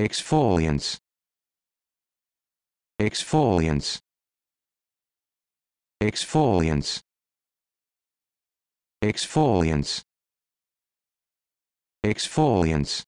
exfoliants exfoliants exfoliants exfoliants exfoliants